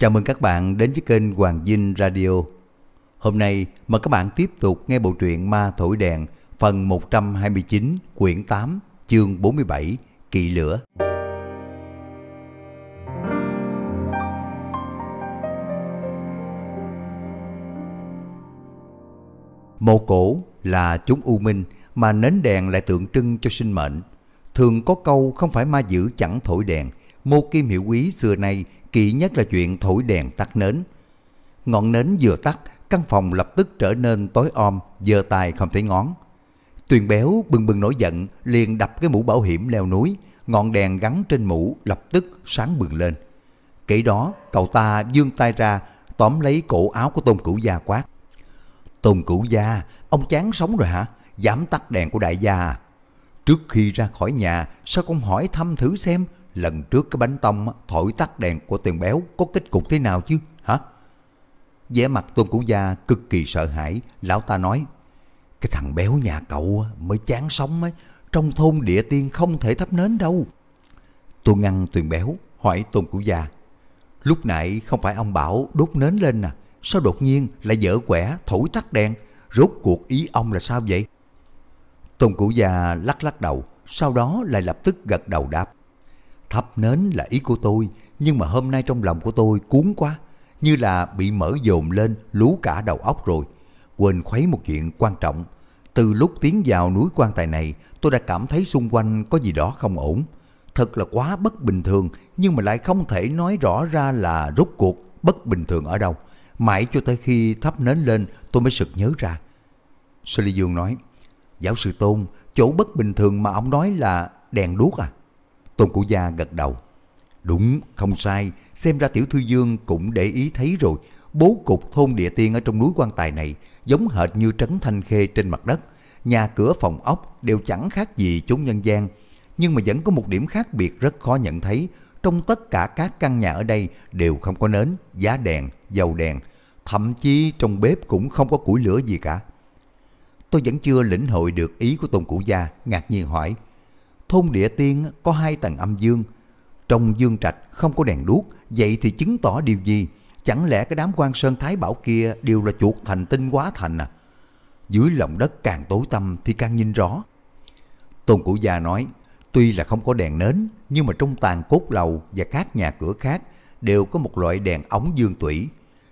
Chào mừng các bạn đến với kênh Hoàng Vinh Radio. Hôm nay mời các bạn tiếp tục nghe bộ truyện Ma Thổi Đèn phần 129 quyển 8 chương 47 Kỵ Lửa. Mộ cổ là chúng u minh mà nến đèn lại tượng trưng cho sinh mệnh. Thường có câu không phải ma dữ chẳng thổi đèn, Mô Kim hiệu Quý xưa nay kỹ nhất là chuyện thổi đèn tắt nến. Ngọn nến vừa tắt, căn phòng lập tức trở nên tối om, giơ tay không thấy ngón. Tuyền béo bừng bừng nổi giận, liền đập cái mũ bảo hiểm leo núi, ngọn đèn gắn trên mũ lập tức sáng bừng lên. Kể đó, cậu ta dương tay ra, tóm lấy cổ áo của Tôn Cửu Gia quát. Tôn Cửu Gia, ông chán sống rồi hả? Dám tắt đèn của đại gia à? Trước khi ra khỏi nhà, sao không hỏi thăm thử xem lần trước cái bánh tông thổi tắt đèn của tiền béo có kết cục thế nào chứ, hả? vẻ mặt tôn cửu gia cực kỳ sợ hãi, lão ta nói, cái thằng béo nhà cậu mới chán sống ấy, trong thôn địa tiên không thể thắp nến đâu. Tôi ngăn tiền béo, hỏi tôn cửu gia, lúc nãy không phải ông bảo đốt nến lên à, sao đột nhiên lại dở quẻ thổi tắt đèn, rốt cuộc ý ông là sao vậy? Tôn cửu gia lắc lắc đầu, sau đó lại lập tức gật đầu đáp. Thắp nến là ý của tôi, nhưng mà hôm nay trong lòng của tôi cuốn quá, như là bị mở dồn lên lú cả đầu óc rồi. Quên khuấy một chuyện quan trọng. Từ lúc tiến vào núi quan tài này, tôi đã cảm thấy xung quanh có gì đó không ổn. Thật là quá bất bình thường, nhưng mà lại không thể nói rõ ra là rốt cuộc bất bình thường ở đâu. Mãi cho tới khi thắp nến lên, tôi mới sực nhớ ra. sư Ly Dương nói, Giáo sư Tôn, chỗ bất bình thường mà ông nói là đèn đuốc à? Tôn Cụ Gia gật đầu. Đúng, không sai, xem ra Tiểu Thư Dương cũng để ý thấy rồi, bố cục thôn địa tiên ở trong núi quan tài này giống hệt như trấn thanh khê trên mặt đất. Nhà cửa phòng ốc đều chẳng khác gì chốn nhân gian, nhưng mà vẫn có một điểm khác biệt rất khó nhận thấy. Trong tất cả các căn nhà ở đây đều không có nến, giá đèn, dầu đèn, thậm chí trong bếp cũng không có củi lửa gì cả. Tôi vẫn chưa lĩnh hội được ý của Tôn Cụ Gia, ngạc nhiên hỏi – thôn địa tiên có hai tầng âm dương. Trong dương trạch không có đèn đuốc, vậy thì chứng tỏ điều gì? Chẳng lẽ cái đám quan sơn thái bảo kia đều là chuột thành tinh quá thành à? Dưới lòng đất càng tối tăm thì càng nhìn rõ. Tôn Cụ Gia nói, tuy là không có đèn nến, nhưng mà trong tàn cốt lầu và các nhà cửa khác đều có một loại đèn ống dương tủy.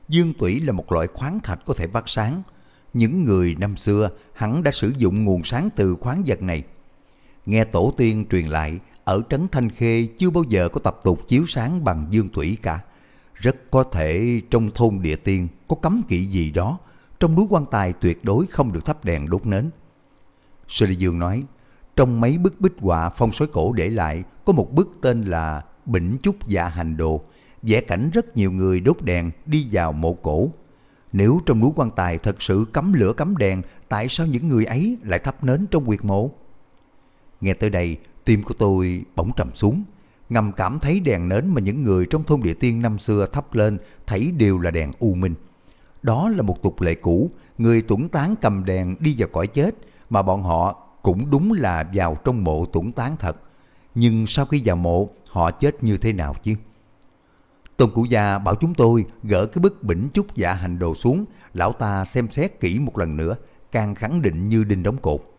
Dương tủy là một loại khoáng thạch có thể phát sáng. Những người năm xưa hẳn đã sử dụng nguồn sáng từ khoáng vật này nghe tổ tiên truyền lại, ở Trấn Thanh Khê chưa bao giờ có tập tục chiếu sáng bằng dương thủy cả. Rất có thể trong thôn địa tiên có cấm kỵ gì đó, trong núi quan tài tuyệt đối không được thắp đèn đốt nến. Sư Lê Dương nói, trong mấy bức bích họa phong sói cổ để lại có một bức tên là Bỉnh Trúc Dạ Hành Đồ, vẽ cảnh rất nhiều người đốt đèn đi vào mộ cổ. Nếu trong núi quan tài thật sự cấm lửa cấm đèn, tại sao những người ấy lại thắp nến trong quyệt mộ? Nghe tới đây, tim của tôi bỗng trầm xuống. Ngầm cảm thấy đèn nến mà những người trong thôn địa tiên năm xưa thắp lên thấy đều là đèn u minh. Đó là một tục lệ cũ, người tuẩn tán cầm đèn đi vào cõi chết, mà bọn họ cũng đúng là vào trong mộ tuẩn tán thật. Nhưng sau khi vào mộ, họ chết như thế nào chứ? Tôn Cụ Gia bảo chúng tôi gỡ cái bức bỉnh chúc dạ hành đồ xuống, lão ta xem xét kỹ một lần nữa, càng khẳng định như đinh đóng cột.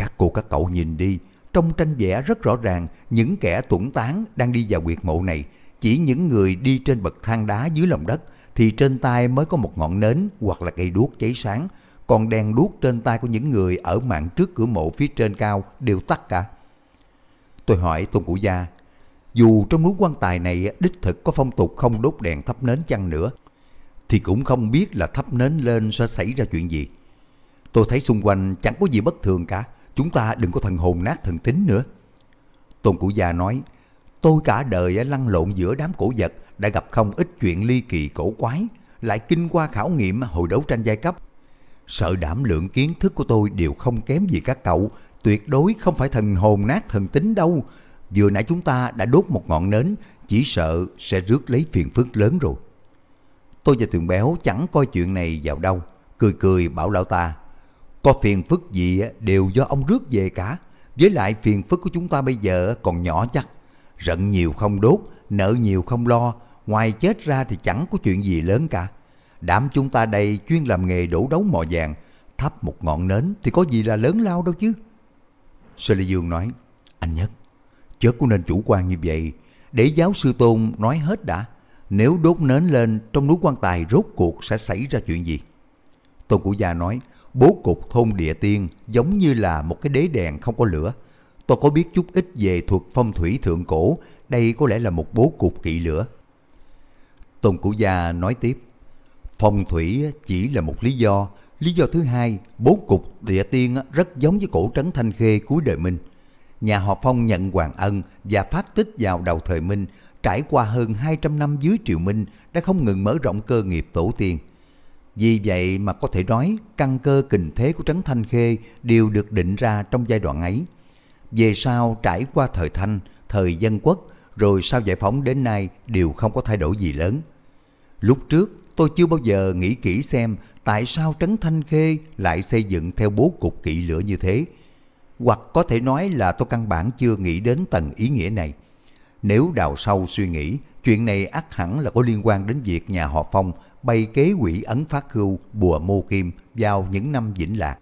Các cô các cậu nhìn đi, trong tranh vẽ rất rõ ràng những kẻ tuẩn tán đang đi vào quyệt mộ này, chỉ những người đi trên bậc thang đá dưới lòng đất thì trên tay mới có một ngọn nến hoặc là cây đuốc cháy sáng, còn đèn đuốc trên tay của những người ở mạng trước cửa mộ phía trên cao đều tắt cả. Tôi hỏi Tôn Cụ Gia, dù trong núi quan tài này đích thực có phong tục không đốt đèn thắp nến chăng nữa, thì cũng không biết là thắp nến lên sẽ xảy ra chuyện gì. Tôi thấy xung quanh chẳng có gì bất thường cả, chúng ta đừng có thần hồn nát thần tính nữa. Tôn Cụ Già nói, tôi cả đời lăn lộn giữa đám cổ vật đã gặp không ít chuyện ly kỳ cổ quái, lại kinh qua khảo nghiệm hồi đấu tranh giai cấp. Sợ đảm lượng kiến thức của tôi đều không kém gì các cậu, tuyệt đối không phải thần hồn nát thần tính đâu. Vừa nãy chúng ta đã đốt một ngọn nến, chỉ sợ sẽ rước lấy phiền phức lớn rồi. Tôi và Tường Béo chẳng coi chuyện này vào đâu, cười cười bảo lão ta. Có phiền phức gì đều do ông rước về cả. Với lại phiền phức của chúng ta bây giờ còn nhỏ chắc. Rận nhiều không đốt, nợ nhiều không lo. Ngoài chết ra thì chẳng có chuyện gì lớn cả. đám chúng ta đây chuyên làm nghề đổ đấu mò vàng. Thắp một ngọn nến thì có gì là lớn lao đâu chứ. Sơ Lê Dương nói, anh nhất, chớ cũng nên chủ quan như vậy. Để giáo sư Tôn nói hết đã. Nếu đốt nến lên trong núi quan tài rốt cuộc sẽ xảy ra chuyện gì? Tôn Cụ Gia nói, bố cục thôn địa tiên giống như là một cái đế đèn không có lửa. Tôi có biết chút ít về thuật phong thủy thượng cổ, đây có lẽ là một bố cục kỵ lửa. Tôn Cụ Gia nói tiếp, phong thủy chỉ là một lý do, lý do thứ hai, bố cục địa tiên rất giống với cổ trấn Thanh Khê cuối đời Minh. Nhà họ Phong nhận hoàng ân và phát tích vào đầu thời Minh, trải qua hơn 200 năm dưới triều Minh đã không ngừng mở rộng cơ nghiệp tổ tiên vì vậy mà có thể nói căn cơ kình thế của Trấn Thanh Khê đều được định ra trong giai đoạn ấy. Về sau trải qua thời Thanh, thời dân quốc, rồi sau giải phóng đến nay đều không có thay đổi gì lớn. Lúc trước tôi chưa bao giờ nghĩ kỹ xem tại sao Trấn Thanh Khê lại xây dựng theo bố cục kỵ lửa như thế. Hoặc có thể nói là tôi căn bản chưa nghĩ đến tầng ý nghĩa này. Nếu đào sâu suy nghĩ, chuyện này ắt hẳn là có liên quan đến việc nhà họ Phong bày kế quỷ ấn phát khưu bùa mô kim vào những năm vĩnh lạc.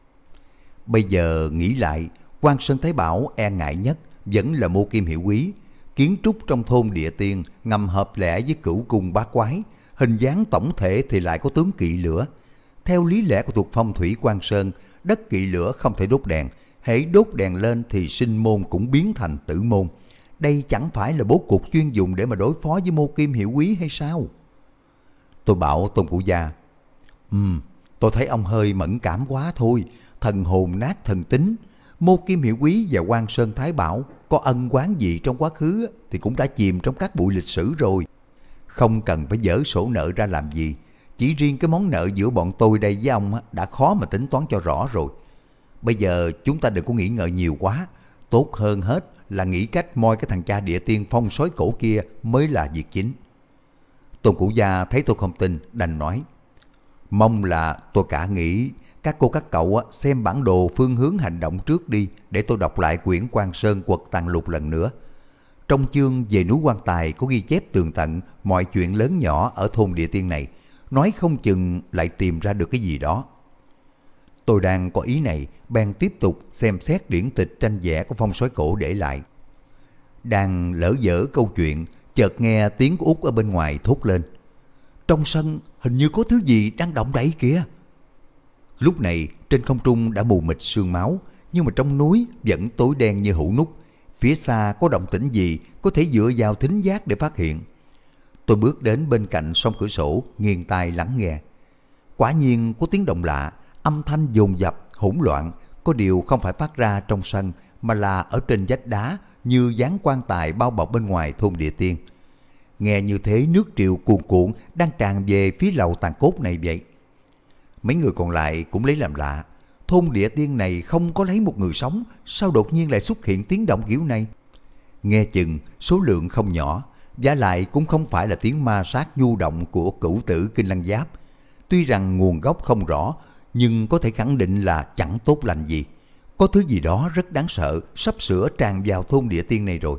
Bây giờ nghĩ lại, quan Sơn Thái Bảo e ngại nhất vẫn là mô kim hiệu quý, kiến trúc trong thôn địa tiên ngầm hợp lẽ với cửu cung bá quái, hình dáng tổng thể thì lại có tướng kỵ lửa. Theo lý lẽ của thuộc phong thủy quan Sơn, đất kỵ lửa không thể đốt đèn, hãy đốt đèn lên thì sinh môn cũng biến thành tử môn. Đây chẳng phải là bố cục chuyên dùng để mà đối phó với mô kim hiệu quý hay sao? Tôi bảo Tôn Cụ Gia, Ừm, tôi thấy ông hơi mẫn cảm quá thôi, thần hồn nát thần tính. Mô Kim hiểu Quý và quan Sơn Thái Bảo có ân quán gì trong quá khứ thì cũng đã chìm trong các bụi lịch sử rồi. Không cần phải dỡ sổ nợ ra làm gì, chỉ riêng cái món nợ giữa bọn tôi đây với ông đã khó mà tính toán cho rõ rồi. Bây giờ chúng ta đừng có nghĩ ngợi nhiều quá, tốt hơn hết là nghĩ cách moi cái thằng cha địa tiên phong sói cổ kia mới là việc chính. Tôn Cửu Gia thấy tôi không tin, đành nói. Mong là tôi cả nghĩ các cô các cậu xem bản đồ phương hướng hành động trước đi để tôi đọc lại quyển Quan Sơn quật tàng lục lần nữa. Trong chương về núi quan tài có ghi chép tường tận mọi chuyện lớn nhỏ ở thôn địa tiên này, nói không chừng lại tìm ra được cái gì đó. Tôi đang có ý này, bèn tiếp tục xem xét điển tịch tranh vẽ của phong sói cổ để lại. Đang lỡ dở câu chuyện, chợt nghe tiếng của út ở bên ngoài thốt lên. Trong sân hình như có thứ gì đang động đậy kìa. Lúc này trên không trung đã mù mịt sương máu, nhưng mà trong núi vẫn tối đen như hũ nút. Phía xa có động tĩnh gì có thể dựa vào thính giác để phát hiện. Tôi bước đến bên cạnh sông cửa sổ, nghiêng tai lắng nghe. Quả nhiên có tiếng động lạ, âm thanh dồn dập, hỗn loạn, có điều không phải phát ra trong sân mà là ở trên vách đá như dán quan tài bao bọc bên ngoài thôn địa tiên. Nghe như thế nước triều cuồn cuộn đang tràn về phía lầu tàn cốt này vậy. Mấy người còn lại cũng lấy làm lạ. Thôn địa tiên này không có lấy một người sống, sao đột nhiên lại xuất hiện tiếng động kiểu này? Nghe chừng số lượng không nhỏ, giả lại cũng không phải là tiếng ma sát nhu động của cửu tử Kinh Lăng Giáp. Tuy rằng nguồn gốc không rõ, nhưng có thể khẳng định là chẳng tốt lành gì có thứ gì đó rất đáng sợ sắp sửa tràn vào thôn địa tiên này rồi.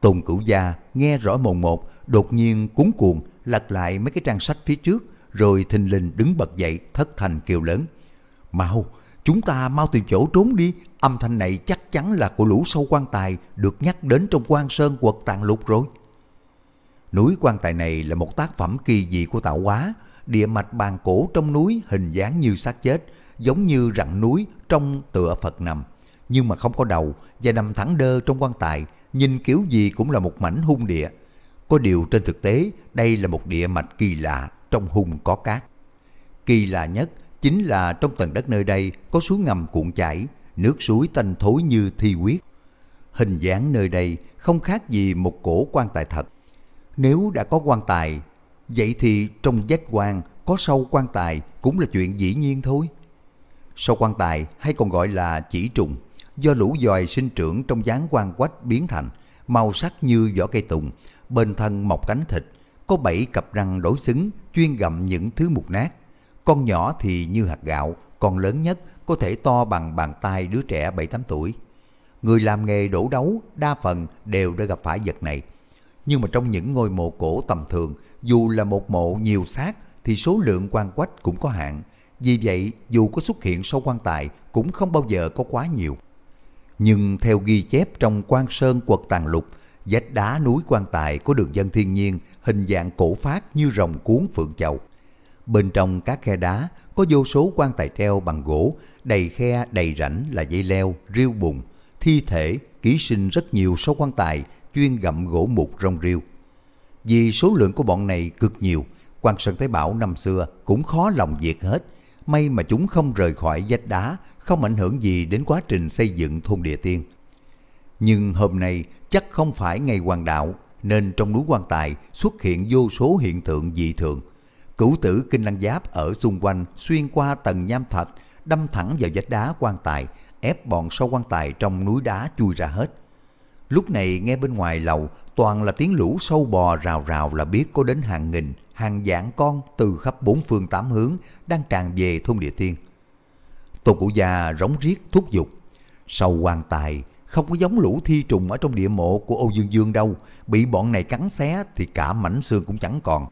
Tùng Cửu Gia nghe rõ mồn một, đột nhiên cuốn cuồng lật lại mấy cái trang sách phía trước, rồi thình lình đứng bật dậy thất thành kêu lớn. Mau, chúng ta mau tìm chỗ trốn đi, âm thanh này chắc chắn là của lũ sâu quan tài được nhắc đến trong quan sơn quật tàn lục rồi. Núi quan tài này là một tác phẩm kỳ dị của tạo hóa, địa mạch bàn cổ trong núi hình dáng như xác chết, giống như rặng núi trong tựa Phật nằm, nhưng mà không có đầu và nằm thẳng đơ trong quan tài, nhìn kiểu gì cũng là một mảnh hung địa. Có điều trên thực tế, đây là một địa mạch kỳ lạ trong hung có cát. Kỳ lạ nhất chính là trong tầng đất nơi đây có suối ngầm cuộn chảy, nước suối tanh thối như thi huyết. Hình dáng nơi đây không khác gì một cổ quan tài thật. Nếu đã có quan tài, vậy thì trong vách quan có sâu quan tài cũng là chuyện dĩ nhiên thôi. Sau quan tài hay còn gọi là chỉ trùng, do lũ dòi sinh trưởng trong dáng quan quách biến thành, màu sắc như vỏ cây tùng, bên thân mọc cánh thịt, có bảy cặp răng đối xứng chuyên gặm những thứ mục nát. Con nhỏ thì như hạt gạo, còn lớn nhất có thể to bằng bàn tay đứa trẻ 7-8 tuổi. Người làm nghề đổ đấu đa phần đều đã gặp phải vật này. Nhưng mà trong những ngôi mộ cổ tầm thường, dù là một mộ nhiều xác thì số lượng quan quách cũng có hạn, vì vậy, dù có xuất hiện sau quan tài cũng không bao giờ có quá nhiều. Nhưng theo ghi chép trong quan sơn quật tàn lục, vách đá núi quan tài có đường dân thiên nhiên hình dạng cổ phát như rồng cuốn phượng chầu. Bên trong các khe đá có vô số quan tài treo bằng gỗ, đầy khe đầy rãnh là dây leo, riêu bùn, thi thể, ký sinh rất nhiều sau quan tài chuyên gặm gỗ mục rong riêu. Vì số lượng của bọn này cực nhiều, quan Sơn tế Bảo năm xưa cũng khó lòng diệt hết may mà chúng không rời khỏi vách đá, không ảnh hưởng gì đến quá trình xây dựng thôn địa tiên. Nhưng hôm nay chắc không phải ngày hoàng đạo, nên trong núi quan tài xuất hiện vô số hiện tượng dị thường. Cửu tử kinh lăng giáp ở xung quanh xuyên qua tầng nham thạch, đâm thẳng vào vách đá quan tài, ép bọn sâu quan tài trong núi đá chui ra hết. Lúc này nghe bên ngoài lầu toàn là tiếng lũ sâu bò rào rào là biết có đến hàng nghìn, hàng dạng con từ khắp bốn phương tám hướng đang tràn về thôn địa tiên. Tô Cụ Gia rống riết thúc giục. Sầu quan tài không có giống lũ thi trùng ở trong địa mộ của Âu Dương Dương đâu. Bị bọn này cắn xé thì cả mảnh xương cũng chẳng còn.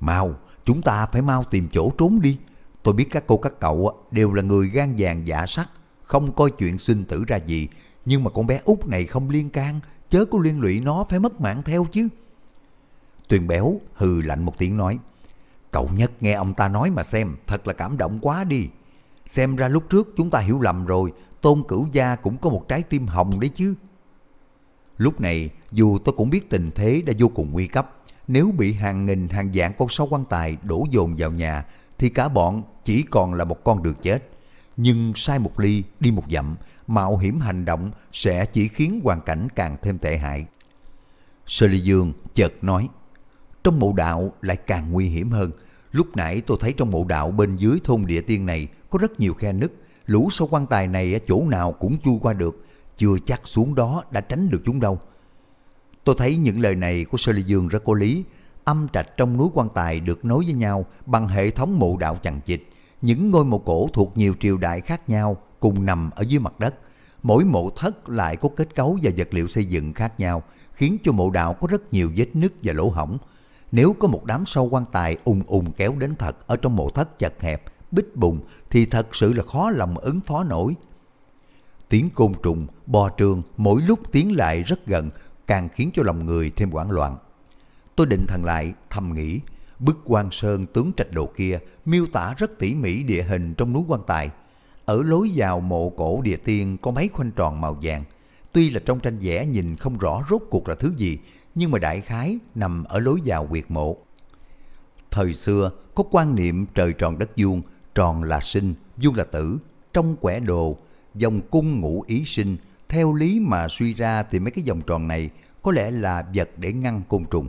Mau, chúng ta phải mau tìm chỗ trốn đi. Tôi biết các cô các cậu đều là người gan vàng giả dạ sắt, không coi chuyện sinh tử ra gì. Nhưng mà con bé út này không liên can, chớ có liên lụy nó phải mất mạng theo chứ. Tuyền béo hừ lạnh một tiếng nói. Cậu nhất nghe ông ta nói mà xem, thật là cảm động quá đi. Xem ra lúc trước chúng ta hiểu lầm rồi, tôn cửu gia cũng có một trái tim hồng đấy chứ. Lúc này, dù tôi cũng biết tình thế đã vô cùng nguy cấp, nếu bị hàng nghìn hàng vạn con sâu quan tài đổ dồn vào nhà, thì cả bọn chỉ còn là một con đường chết. Nhưng sai một ly, đi một dặm, mạo hiểm hành động sẽ chỉ khiến hoàn cảnh càng thêm tệ hại. Sơ Ly Dương chợt nói, trong mộ đạo lại càng nguy hiểm hơn. Lúc nãy tôi thấy trong mộ đạo bên dưới thôn địa tiên này có rất nhiều khe nứt. Lũ sâu quan tài này chỗ nào cũng chui qua được. Chưa chắc xuống đó đã tránh được chúng đâu. Tôi thấy những lời này của Sơ Ly Dương rất có lý. Âm trạch trong núi quan tài được nối với nhau bằng hệ thống mộ đạo chằng chịt. Những ngôi mộ cổ thuộc nhiều triều đại khác nhau cùng nằm ở dưới mặt đất. Mỗi mộ thất lại có kết cấu và vật liệu xây dựng khác nhau, khiến cho mộ đạo có rất nhiều vết nứt và lỗ hỏng. Nếu có một đám sâu quan tài ùng ùng kéo đến thật ở trong mộ thất chật hẹp, bích bùng thì thật sự là khó lòng ứng phó nổi. Tiếng côn trùng, bò trường mỗi lúc tiến lại rất gần càng khiến cho lòng người thêm hoảng loạn. Tôi định thần lại, thầm nghĩ, bức quan sơn tướng trạch đồ kia miêu tả rất tỉ mỉ địa hình trong núi quan tài. Ở lối vào mộ cổ địa tiên có mấy khoanh tròn màu vàng. Tuy là trong tranh vẽ nhìn không rõ rốt cuộc là thứ gì, nhưng mà đại khái nằm ở lối vào quyệt mộ. Thời xưa có quan niệm trời tròn đất vuông, tròn là sinh, vuông là tử, trong quẻ đồ, dòng cung ngũ ý sinh, theo lý mà suy ra thì mấy cái dòng tròn này có lẽ là vật để ngăn côn trùng,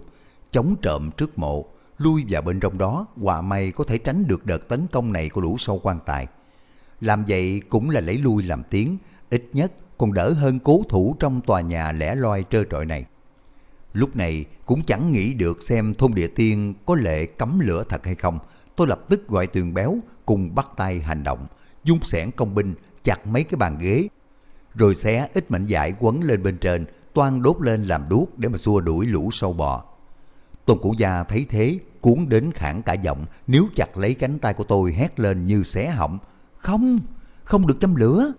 chống trộm trước mộ, lui vào bên trong đó, quả may có thể tránh được đợt tấn công này của lũ sâu quan tài. Làm vậy cũng là lấy lui làm tiếng, ít nhất còn đỡ hơn cố thủ trong tòa nhà lẻ loi trơ trọi này. Lúc này cũng chẳng nghĩ được xem thôn địa tiên có lệ cấm lửa thật hay không. Tôi lập tức gọi tường béo cùng bắt tay hành động, dung sẻn công binh chặt mấy cái bàn ghế, rồi xé ít mảnh dải quấn lên bên trên, toan đốt lên làm đuốc để mà xua đuổi lũ sâu bò. Tôn Cụ Gia thấy thế, cuốn đến khản cả giọng, níu chặt lấy cánh tay của tôi hét lên như xé họng. Không, không được châm lửa.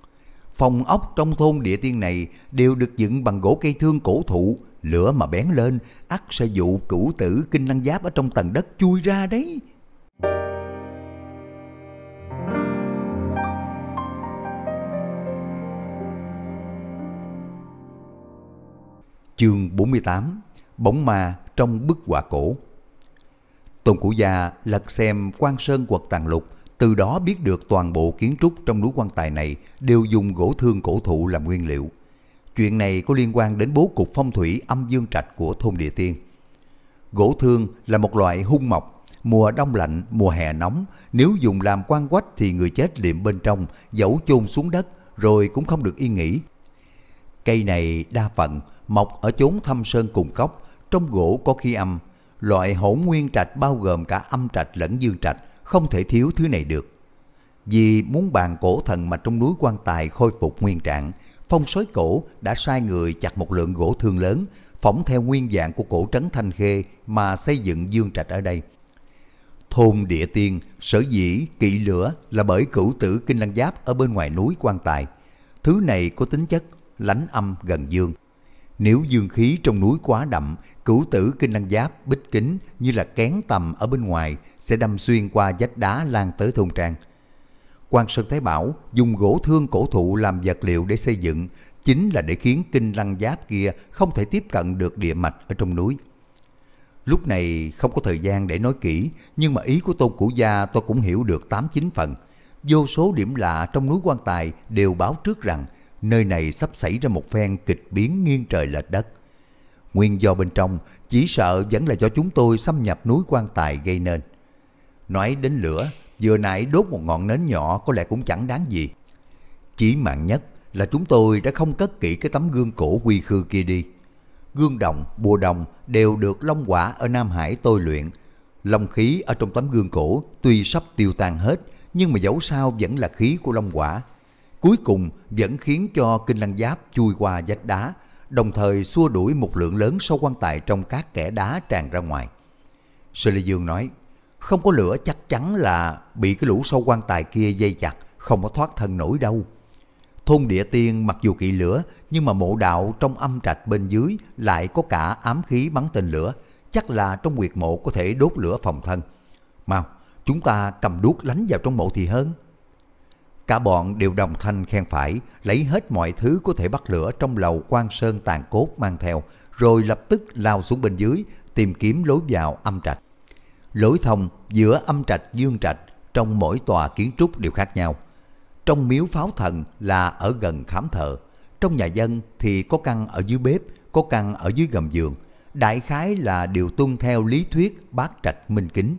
Phòng ốc trong thôn địa tiên này đều được dựng bằng gỗ cây thương cổ thụ, Lửa mà bén lên, ắt sẽ dụ cửu tử kinh năng giáp ở trong tầng đất chui ra đấy. Chương 48 Bóng ma trong bức họa cổ Tôn Cụ già lật xem quan Sơn quật tàn lục từ đó biết được toàn bộ kiến trúc trong núi quan tài này đều dùng gỗ thương cổ thụ làm nguyên liệu chuyện này có liên quan đến bố cục phong thủy âm dương trạch của thôn địa tiên. Gỗ thương là một loại hung mộc, mùa đông lạnh, mùa hè nóng, nếu dùng làm quan quách thì người chết liệm bên trong, dẫu chôn xuống đất, rồi cũng không được yên nghỉ. Cây này đa phận mọc ở chốn thâm sơn cùng cốc, trong gỗ có khí âm, loại hỗn nguyên trạch bao gồm cả âm trạch lẫn dương trạch, không thể thiếu thứ này được. Vì muốn bàn cổ thần mà trong núi quan tài khôi phục nguyên trạng, Phong sói cổ đã sai người chặt một lượng gỗ thương lớn, phỏng theo nguyên dạng của cổ trấn Thanh Khê mà xây dựng dương trạch ở đây. Thôn địa tiên, sở dĩ, kỵ lửa là bởi cửu tử Kinh Lăng Giáp ở bên ngoài núi quan tài. Thứ này có tính chất lánh âm gần dương. Nếu dương khí trong núi quá đậm, cửu tử Kinh Lăng Giáp bích kính như là kén tầm ở bên ngoài sẽ đâm xuyên qua vách đá lan tới thôn trang. Quan Sơn Thái Bảo dùng gỗ thương cổ thụ làm vật liệu để xây dựng chính là để khiến kinh lăng giáp kia không thể tiếp cận được địa mạch ở trong núi. Lúc này không có thời gian để nói kỹ, nhưng mà ý của Tôn Cửu Gia tôi cũng hiểu được 8-9 phần. Vô số điểm lạ trong núi quan tài đều báo trước rằng nơi này sắp xảy ra một phen kịch biến nghiêng trời lệch đất. Nguyên do bên trong chỉ sợ vẫn là do chúng tôi xâm nhập núi quan tài gây nên. Nói đến lửa, vừa nãy đốt một ngọn nến nhỏ có lẽ cũng chẳng đáng gì. chỉ mạng nhất là chúng tôi đã không cất kỹ cái tấm gương cổ quy khư kia đi. Gương đồng, bùa đồng đều được Long Quả ở Nam Hải tôi luyện. Long khí ở trong tấm gương cổ tuy sắp tiêu tan hết, nhưng mà dẫu sao vẫn là khí của Long Quả. Cuối cùng vẫn khiến cho kinh lăng giáp chui qua vách đá, đồng thời xua đuổi một lượng lớn sâu quan tài trong các kẻ đá tràn ra ngoài. Sư Lê Dương nói, không có lửa chắc chắn là bị cái lũ sâu quan tài kia dây chặt, không có thoát thân nổi đâu. Thôn địa tiên mặc dù kỵ lửa, nhưng mà mộ đạo trong âm trạch bên dưới lại có cả ám khí bắn tên lửa, chắc là trong quyệt mộ có thể đốt lửa phòng thân. Mau, chúng ta cầm đuốc lánh vào trong mộ thì hơn. Cả bọn đều đồng thanh khen phải, lấy hết mọi thứ có thể bắt lửa trong lầu quan sơn tàn cốt mang theo, rồi lập tức lao xuống bên dưới, tìm kiếm lối vào âm trạch lối thông giữa âm trạch dương trạch trong mỗi tòa kiến trúc đều khác nhau. Trong miếu pháo thần là ở gần khám thờ, trong nhà dân thì có căn ở dưới bếp, có căn ở dưới gầm giường. Đại khái là điều tuân theo lý thuyết bát trạch minh kính.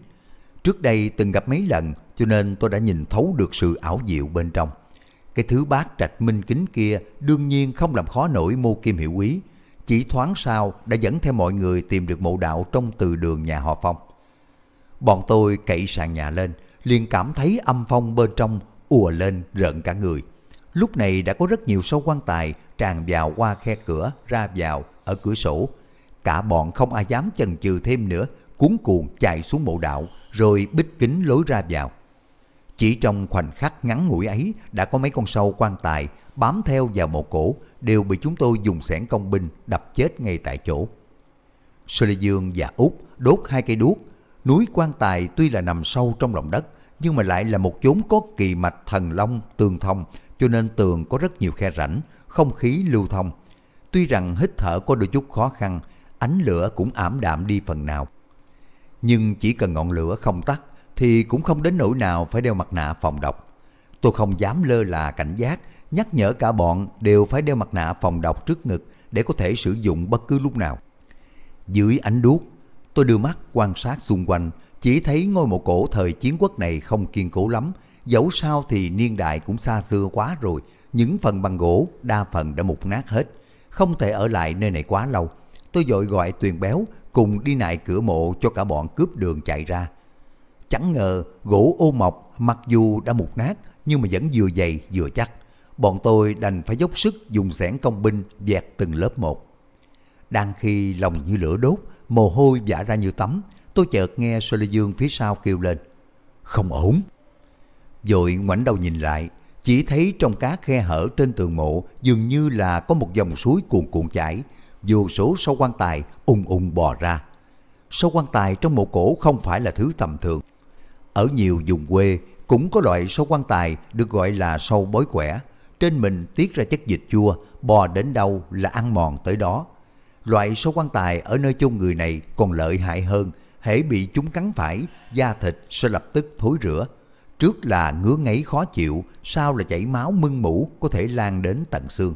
Trước đây từng gặp mấy lần cho nên tôi đã nhìn thấu được sự ảo diệu bên trong. Cái thứ bát trạch minh kính kia đương nhiên không làm khó nổi mô kim hiệu quý. Chỉ thoáng sau đã dẫn theo mọi người tìm được mộ đạo trong từ đường nhà họ Phong. Bọn tôi cậy sàn nhà lên, liền cảm thấy âm phong bên trong ùa lên rợn cả người. Lúc này đã có rất nhiều sâu quan tài tràn vào qua khe cửa, ra vào, ở cửa sổ. Cả bọn không ai dám chần chừ thêm nữa, cuốn cuồng chạy xuống mộ đạo, rồi bích kính lối ra vào. Chỉ trong khoảnh khắc ngắn ngủi ấy đã có mấy con sâu quan tài bám theo vào mộ cổ đều bị chúng tôi dùng xẻng công binh đập chết ngay tại chỗ. Sơ Lê Dương và Út đốt hai cây đuốc Núi quan tài tuy là nằm sâu trong lòng đất, nhưng mà lại là một chốn có kỳ mạch thần long tường thông, cho nên tường có rất nhiều khe rãnh, không khí lưu thông. Tuy rằng hít thở có đôi chút khó khăn, ánh lửa cũng ảm đạm đi phần nào. Nhưng chỉ cần ngọn lửa không tắt, thì cũng không đến nỗi nào phải đeo mặt nạ phòng độc. Tôi không dám lơ là cảnh giác, nhắc nhở cả bọn đều phải đeo mặt nạ phòng độc trước ngực để có thể sử dụng bất cứ lúc nào. Dưới ánh đuốc, Tôi đưa mắt quan sát xung quanh, chỉ thấy ngôi mộ cổ thời chiến quốc này không kiên cố lắm, dẫu sao thì niên đại cũng xa xưa quá rồi, những phần bằng gỗ đa phần đã mục nát hết, không thể ở lại nơi này quá lâu. Tôi dội gọi Tuyền Béo cùng đi nại cửa mộ cho cả bọn cướp đường chạy ra. Chẳng ngờ gỗ ô mộc mặc dù đã mục nát nhưng mà vẫn vừa dày vừa chắc. Bọn tôi đành phải dốc sức dùng xẻng công binh vẹt từng lớp một. Đang khi lòng như lửa đốt, mồ hôi vã ra như tắm, tôi chợt nghe Sơ Lê Dương phía sau kêu lên. Không ổn. Rồi ngoảnh đầu nhìn lại, chỉ thấy trong cá khe hở trên tường mộ dường như là có một dòng suối cuồn cuộn chảy, vô số sâu quan tài ung ung bò ra. Sâu quan tài trong mộ cổ không phải là thứ tầm thường. Ở nhiều vùng quê cũng có loại sâu quan tài được gọi là sâu bói quẻ. Trên mình tiết ra chất dịch chua, bò đến đâu là ăn mòn tới đó loại số quan tài ở nơi chôn người này còn lợi hại hơn, hễ bị chúng cắn phải, da thịt sẽ lập tức thối rửa. Trước là ngứa ngáy khó chịu, sau là chảy máu mưng mủ có thể lan đến tận xương.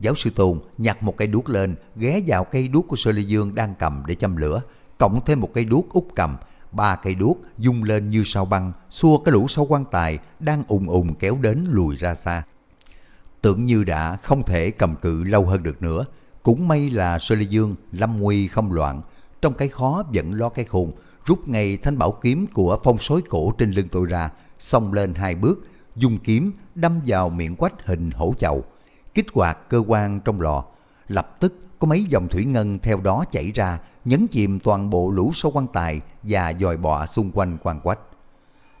Giáo sư Tùng nhặt một cây đuốc lên, ghé vào cây đuốc của Sơ Ly Dương đang cầm để châm lửa, cộng thêm một cây đuốc úp cầm, ba cây đuốc dung lên như sao băng, xua cái lũ sâu quan tài đang ùng ùng kéo đến lùi ra xa. Tưởng như đã không thể cầm cự lâu hơn được nữa, cũng may là Sơ Lê Dương, Lâm Nguy không loạn, trong cái khó vẫn lo cái khùng rút ngay thanh bảo kiếm của phong sói cổ trên lưng tôi ra, xông lên hai bước, dùng kiếm đâm vào miệng quách hình hổ chầu, kích hoạt cơ quan trong lò. Lập tức có mấy dòng thủy ngân theo đó chảy ra, nhấn chìm toàn bộ lũ sâu quan tài và dòi bọ xung quanh quan quách.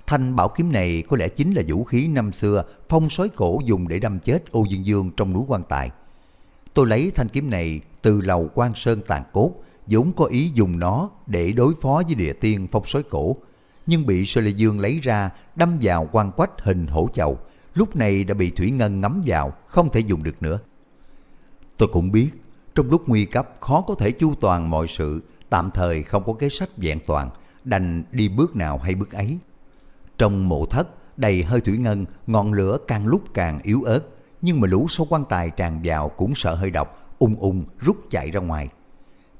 Thanh bảo kiếm này có lẽ chính là vũ khí năm xưa phong sói cổ dùng để đâm chết ô dương dương trong núi quan tài tôi lấy thanh kiếm này từ lầu quan sơn tàn cốt, vốn có ý dùng nó để đối phó với địa tiên phong sói cổ, nhưng bị Sơ Lê Dương lấy ra đâm vào quan quách hình hổ chầu, lúc này đã bị Thủy Ngân ngắm vào, không thể dùng được nữa. Tôi cũng biết, trong lúc nguy cấp khó có thể chu toàn mọi sự, tạm thời không có kế sách vẹn toàn, đành đi bước nào hay bước ấy. Trong mộ thất, đầy hơi Thủy Ngân, ngọn lửa càng lúc càng yếu ớt, nhưng mà lũ số quan tài tràn vào cũng sợ hơi độc, ung ung rút chạy ra ngoài.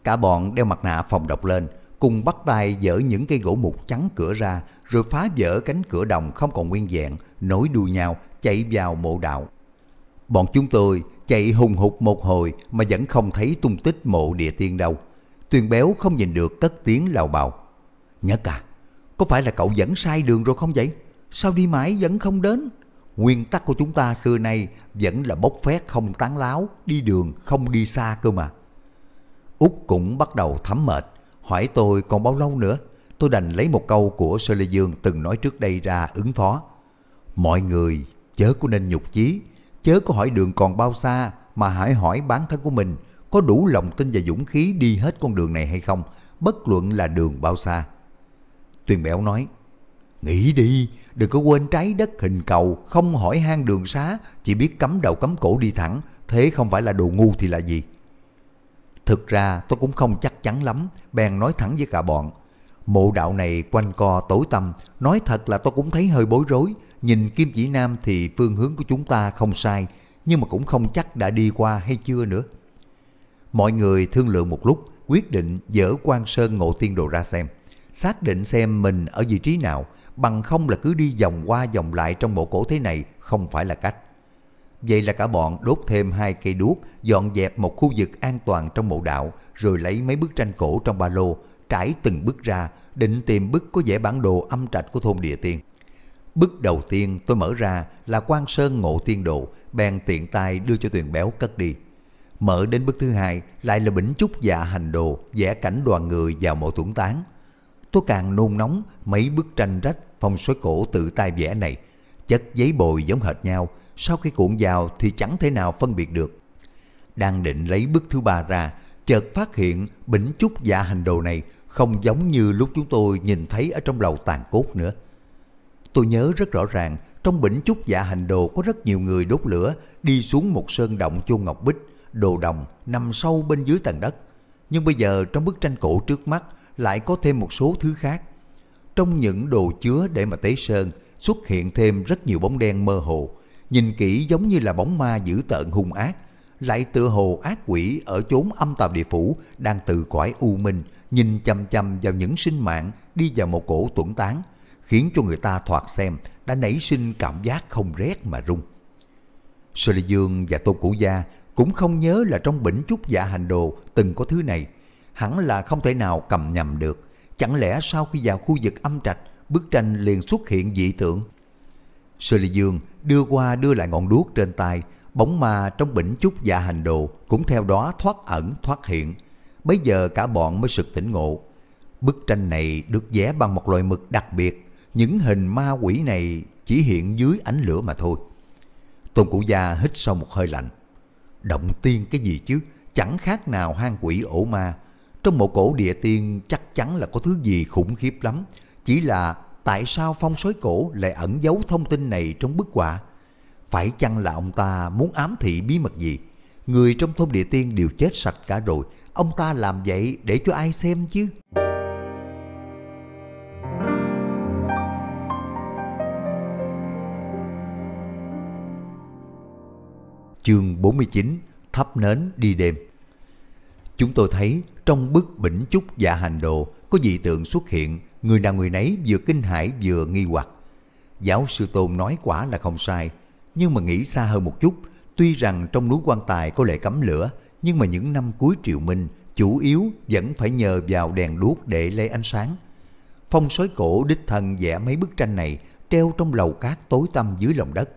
Cả bọn đeo mặt nạ phòng độc lên, cùng bắt tay dỡ những cây gỗ mục chắn cửa ra, rồi phá vỡ cánh cửa đồng không còn nguyên vẹn, nối đuôi nhau, chạy vào mộ đạo. Bọn chúng tôi chạy hùng hục một hồi mà vẫn không thấy tung tích mộ địa tiên đâu. Tuyền béo không nhìn được cất tiếng lào bào. Nhớ cả, à, có phải là cậu dẫn sai đường rồi không vậy? Sao đi mãi vẫn không đến? Nguyên tắc của chúng ta xưa nay vẫn là bốc phét không tán láo, đi đường không đi xa cơ mà. Út cũng bắt đầu thấm mệt, hỏi tôi còn bao lâu nữa? Tôi đành lấy một câu của Sơ Lê Dương từng nói trước đây ra ứng phó. Mọi người chớ có nên nhục chí, chớ có hỏi đường còn bao xa mà hãy hỏi bản thân của mình có đủ lòng tin và dũng khí đi hết con đường này hay không, bất luận là đường bao xa. Tuyền Bẻo nói, nghĩ đi, Đừng có quên trái đất hình cầu, không hỏi hang đường xá, chỉ biết cấm đầu cấm cổ đi thẳng, thế không phải là đồ ngu thì là gì? Thực ra tôi cũng không chắc chắn lắm, bèn nói thẳng với cả bọn. Mộ đạo này quanh co tối tăm, nói thật là tôi cũng thấy hơi bối rối. Nhìn Kim Chỉ Nam thì phương hướng của chúng ta không sai, nhưng mà cũng không chắc đã đi qua hay chưa nữa. Mọi người thương lượng một lúc, quyết định dỡ quan sơn ngộ tiên đồ ra xem. Xác định xem mình ở vị trí nào, bằng không là cứ đi vòng qua vòng lại trong bộ cổ thế này không phải là cách. Vậy là cả bọn đốt thêm hai cây đuốc, dọn dẹp một khu vực an toàn trong mộ đạo, rồi lấy mấy bức tranh cổ trong ba lô, trải từng bức ra, định tìm bức có vẻ bản đồ âm trạch của thôn địa tiên. Bức đầu tiên tôi mở ra là quan Sơn Ngộ Tiên Độ, bèn tiện tay đưa cho Tuyền Béo cất đi. Mở đến bức thứ hai lại là Bỉnh Trúc Dạ Hành Đồ, vẽ cảnh đoàn người vào mộ tuấn tán tôi càng nôn nóng mấy bức tranh rách phong suối cổ tự tay vẽ này. Chất giấy bồi giống hệt nhau, sau khi cuộn vào thì chẳng thể nào phân biệt được. Đang định lấy bức thứ ba ra, chợt phát hiện bỉnh chút dạ hành đồ này không giống như lúc chúng tôi nhìn thấy ở trong lầu tàn cốt nữa. Tôi nhớ rất rõ ràng, trong bỉnh chút dạ hành đồ có rất nhiều người đốt lửa đi xuống một sơn động chôn ngọc bích, đồ đồng nằm sâu bên dưới tầng đất. Nhưng bây giờ trong bức tranh cổ trước mắt lại có thêm một số thứ khác. Trong những đồ chứa để mà tế sơn, xuất hiện thêm rất nhiều bóng đen mơ hồ, nhìn kỹ giống như là bóng ma dữ tợn hung ác, lại tựa hồ ác quỷ ở chốn âm tàu địa phủ đang từ cõi u minh, nhìn chăm chăm vào những sinh mạng đi vào một cổ tuẩn tán, khiến cho người ta thoạt xem đã nảy sinh cảm giác không rét mà run. Sơ Lê Dương và Tôn Cửu Gia cũng không nhớ là trong bỉnh chút dạ hành đồ từng có thứ này, hẳn là không thể nào cầm nhầm được. Chẳng lẽ sau khi vào khu vực âm trạch, bức tranh liền xuất hiện dị tượng? Sư Ly Dương đưa qua đưa lại ngọn đuốc trên tay, bóng ma trong bỉnh chút dạ hành đồ cũng theo đó thoát ẩn thoát hiện. Bây giờ cả bọn mới sực tỉnh ngộ. Bức tranh này được vẽ bằng một loại mực đặc biệt, những hình ma quỷ này chỉ hiện dưới ánh lửa mà thôi. Tôn Cụ Gia hít sâu một hơi lạnh. Động tiên cái gì chứ, chẳng khác nào hang quỷ ổ ma, trong mộ cổ địa tiên chắc chắn là có thứ gì khủng khiếp lắm. Chỉ là tại sao phong sói cổ lại ẩn giấu thông tin này trong bức họa? Phải chăng là ông ta muốn ám thị bí mật gì? Người trong thôn địa tiên đều chết sạch cả rồi. Ông ta làm vậy để cho ai xem chứ? Chương 49 Thắp nến đi đêm Chúng tôi thấy trong bức bỉnh chúc dạ hành đồ có dị tượng xuất hiện, người nào người nấy vừa kinh hãi vừa nghi hoặc. Giáo sư Tôn nói quả là không sai, nhưng mà nghĩ xa hơn một chút, tuy rằng trong núi quan tài có lệ cấm lửa, nhưng mà những năm cuối triều minh chủ yếu vẫn phải nhờ vào đèn đuốc để lấy ánh sáng. Phong sói cổ đích thân vẽ mấy bức tranh này treo trong lầu cát tối tăm dưới lòng đất.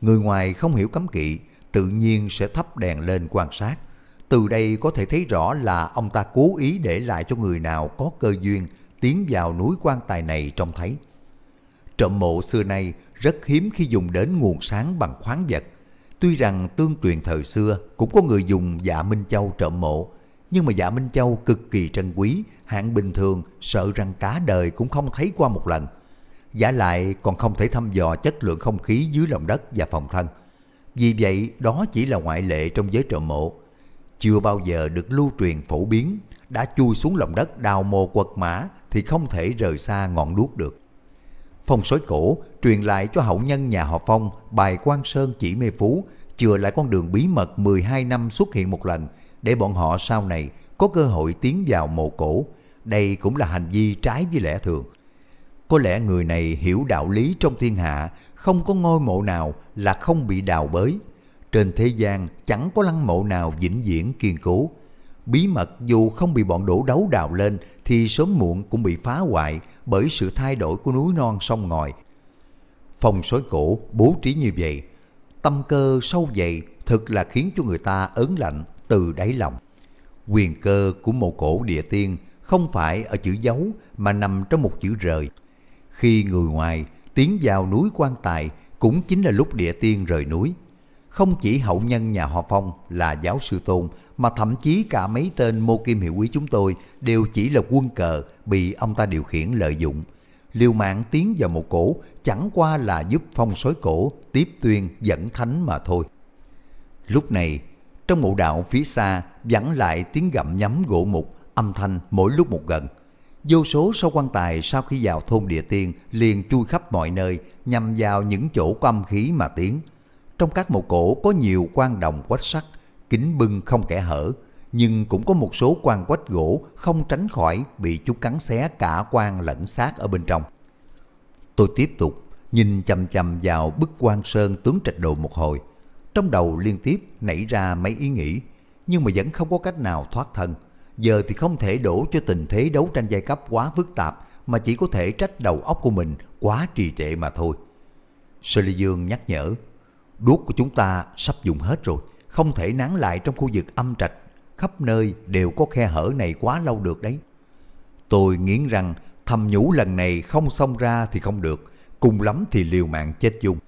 Người ngoài không hiểu cấm kỵ, tự nhiên sẽ thắp đèn lên quan sát từ đây có thể thấy rõ là ông ta cố ý để lại cho người nào có cơ duyên tiến vào núi quan tài này trông thấy. Trộm mộ xưa nay rất hiếm khi dùng đến nguồn sáng bằng khoáng vật. Tuy rằng tương truyền thời xưa cũng có người dùng dạ Minh Châu trộm mộ, nhưng mà dạ Minh Châu cực kỳ trân quý, hạng bình thường sợ rằng cả đời cũng không thấy qua một lần. Giả lại còn không thể thăm dò chất lượng không khí dưới lòng đất và phòng thân. Vì vậy đó chỉ là ngoại lệ trong giới trộm mộ chưa bao giờ được lưu truyền phổ biến, đã chui xuống lòng đất đào mồ quật mã thì không thể rời xa ngọn đuốc được. Phong sói cổ truyền lại cho hậu nhân nhà họ Phong bài quan sơn chỉ mê phú, chừa lại con đường bí mật 12 năm xuất hiện một lần để bọn họ sau này có cơ hội tiến vào mộ cổ. Đây cũng là hành vi trái với lẽ thường. Có lẽ người này hiểu đạo lý trong thiên hạ, không có ngôi mộ nào là không bị đào bới, trên thế gian chẳng có lăng mộ nào vĩnh viễn kiên cố. Bí mật dù không bị bọn đổ đấu đào lên thì sớm muộn cũng bị phá hoại bởi sự thay đổi của núi non sông ngòi. phòng sói cổ bố trí như vậy, tâm cơ sâu dày thực là khiến cho người ta ớn lạnh từ đáy lòng. Quyền cơ của mộ cổ địa tiên không phải ở chữ dấu mà nằm trong một chữ rời. Khi người ngoài tiến vào núi quan tài cũng chính là lúc địa tiên rời núi. Không chỉ hậu nhân nhà họ Phong là giáo sư Tôn, mà thậm chí cả mấy tên mô kim hiệu quý chúng tôi đều chỉ là quân cờ bị ông ta điều khiển lợi dụng. Liều mạng tiến vào một cổ chẳng qua là giúp Phong sói cổ tiếp tuyên dẫn thánh mà thôi. Lúc này, trong mộ đạo phía xa vẫn lại tiếng gặm nhắm gỗ mục, âm thanh mỗi lúc một gần. Vô số sau quan tài sau khi vào thôn địa tiên liền chui khắp mọi nơi nhằm vào những chỗ có âm khí mà tiến. Trong các mộ cổ có nhiều quan đồng quách sắt, kính bưng không kẻ hở, nhưng cũng có một số quan quách gỗ không tránh khỏi bị chúng cắn xé cả quan lẫn xác ở bên trong. Tôi tiếp tục nhìn chầm chầm vào bức quan sơn tướng trạch đồ một hồi. Trong đầu liên tiếp nảy ra mấy ý nghĩ, nhưng mà vẫn không có cách nào thoát thân. Giờ thì không thể đổ cho tình thế đấu tranh giai cấp quá phức tạp mà chỉ có thể trách đầu óc của mình quá trì trệ mà thôi. Sơ Ly Dương nhắc nhở, Đuốc của chúng ta sắp dùng hết rồi, không thể nán lại trong khu vực âm trạch, khắp nơi đều có khe hở này quá lâu được đấy. Tôi nghiến răng, thầm nhủ lần này không xông ra thì không được, cùng lắm thì liều mạng chết dung.